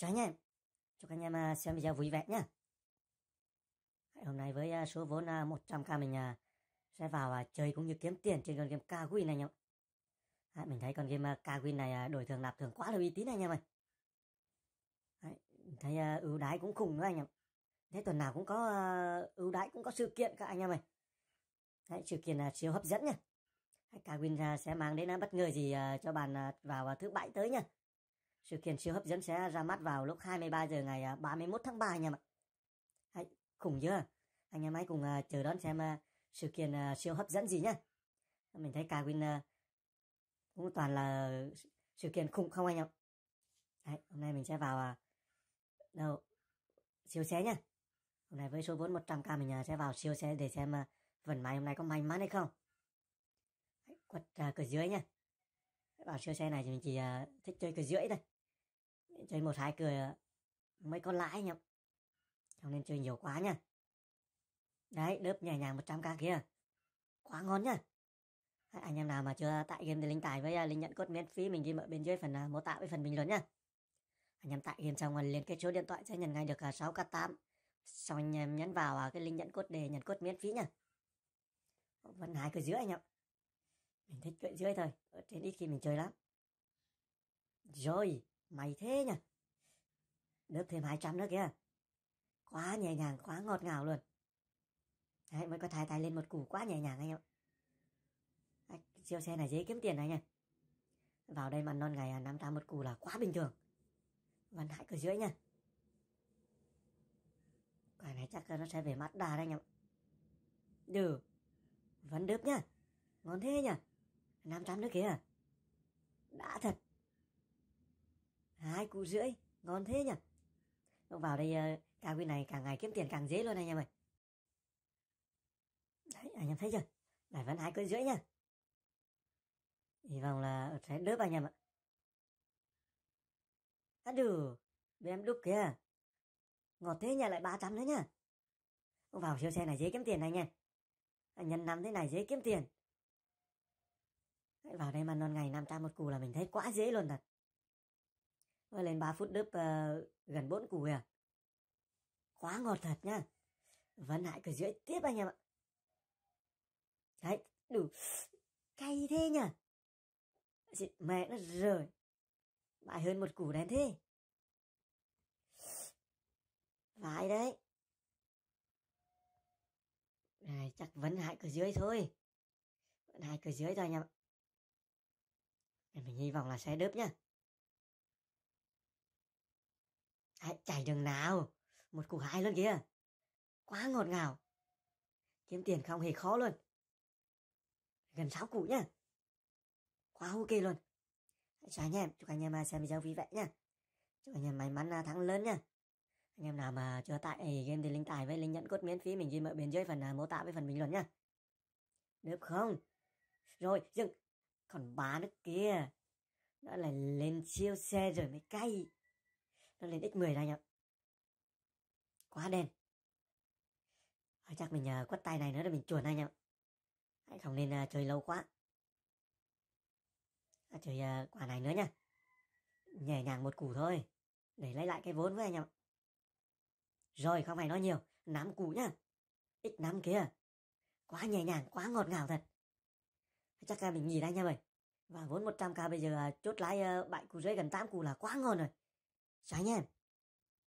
Chào anh em, chúc anh em à, xem video vui vẻ nhé. Hôm nay với à, số vốn 100k à, mình sẽ vào chơi cũng như kiếm tiền trên con game Kawin này anh em Mình thấy con game Kawin này đổi thường nạp thường quá là uy tín anh em ơi. Mình thấy ưu đãi cũng khủng nữa anh em. Thế tuần nào cũng có ưu đãi cũng có sự kiện các anh em ơi. Đấy, sự kiện là siêu hấp dẫn nha. Kawin sẽ mang đến bất ngờ gì cho bạn vào thứ bảy tới nha. Sự kiện siêu hấp dẫn sẽ ra mắt vào lúc 23 giờ ngày 31 à, tháng 3 anh em ạ. Hay, khủng chưa? Anh em hãy cùng uh, chờ đón xem uh, sự kiện uh, siêu hấp dẫn gì nhá. Mình thấy Kawin uh, cũng toàn là sự kiện khủng không anh em. Đấy, hôm nay mình sẽ vào uh, đâu siêu xe nhá. Hôm nay với số vốn 100k mình uh, sẽ vào siêu xe để xem uh, vận may hôm nay có may mắn hay không. Hãy quật uh, cửa dưới nha bảo chơi xe này thì mình chỉ à, thích chơi cờ rưỡi thôi chơi một hai cờ mấy con lãi nhá không nên chơi nhiều quá nha đấy đớp nhẹ nhàng 100 k kia quá ngon nhá anh em nào mà chưa tải game thì link tải với uh, link nhận cốt miễn phí mình ghi ở bên dưới phần à, mô tả với phần bình luận nhá anh em tải game xong rồi liên kết số điện thoại sẽ nhận ngay được 6 k 8 xong anh em nhấn vào cái link nhận cốt để nhận cốt miễn phí nhá vẫn hai cái giữa anh ạ mình thích chuyện dưới thôi, ở trên ít khi mình chơi lắm. Rồi, mày thế nhỉ? Nước thêm 200 nữa kìa. Quá nhẹ nhàng, quá ngọt ngào luôn. Đấy, mới có thái tay lên một củ quá nhẹ nhàng anh em ạ. À, siêu xe này dễ kiếm tiền anh em. Vào đây mà non ngày 500 à, một củ là quá bình thường. Văn hại cửa dưới nha. Quả này chắc nó sẽ về mắt đà đấy anh em. Ừ, vẫn đớp nhá. Ngon thế nhỉ. Năm trăm nữa kìa. Đã thật. Hai cụ rưỡi, ngon thế nhỉ. Lúc vào đây ờ, cao quy này càng ngày kiếm tiền càng dễ luôn anh em ơi. Đấy, anh em thấy chưa? Lại vẫn hai cỡ rưỡi nha. Hy vọng là sẽ đớp anh em ạ. À đừ, bên em đúc kìa. Ngọt thế nhỉ lại 300 nữa nha. Vào siêu xe này dễ kiếm tiền anh em. Nhân năm thế này dễ kiếm tiền vào đây mà non ngày 500 một củ là mình thấy quá dễ luôn thật Mới lên 3 phút đớp uh, gần 4 củ kìa quá ngọt thật nhá vẫn lại cứ rưỡi tiếp anh em ạ đấy đủ cay thế nhỉ Chị mẹ nó rồi bại hơn một củ đến thế vãi đấy này chắc vẫn hại cửa dưới thôi vẫn hại cửa dưới thôi anh em ạ mình hy vọng là sẽ đớp nhá Đấy, chạy đường nào một củ hai luôn kìa quá ngọt ngào kiếm tiền không hề khó luôn gần sáu củ nhá quá ok luôn Hãy chào anh em chúc anh em xem video vui vẻ nhá chúc anh em may mắn à, thắng lớn nhá anh em nào mà chưa tải game thì link tải với link nhận cốt miễn phí mình ghi mở bên dưới phần à, mô tả với phần bình luận nhá được không rồi dừng còn má nữa kia nó lại lên siêu xe rồi mới cay nó lên x10 ra nhập quá đen à, chắc mình uh, quất tay này nữa là mình chuồn anh em hãy không nên uh, chơi lâu quá à, chơi uh, quả này nữa nha nhẹ nhàng một củ thôi để lấy lại cái vốn với anh em rồi không phải nói nhiều nắm củ nhá x năm kia quá nhẹ nhàng quá ngọt ngào thật chắc là mình nghỉ đây nha mày và vốn 100k bây giờ à, chốt lãi uh, củ cù gần 8 củ là quá ngon rồi sáng em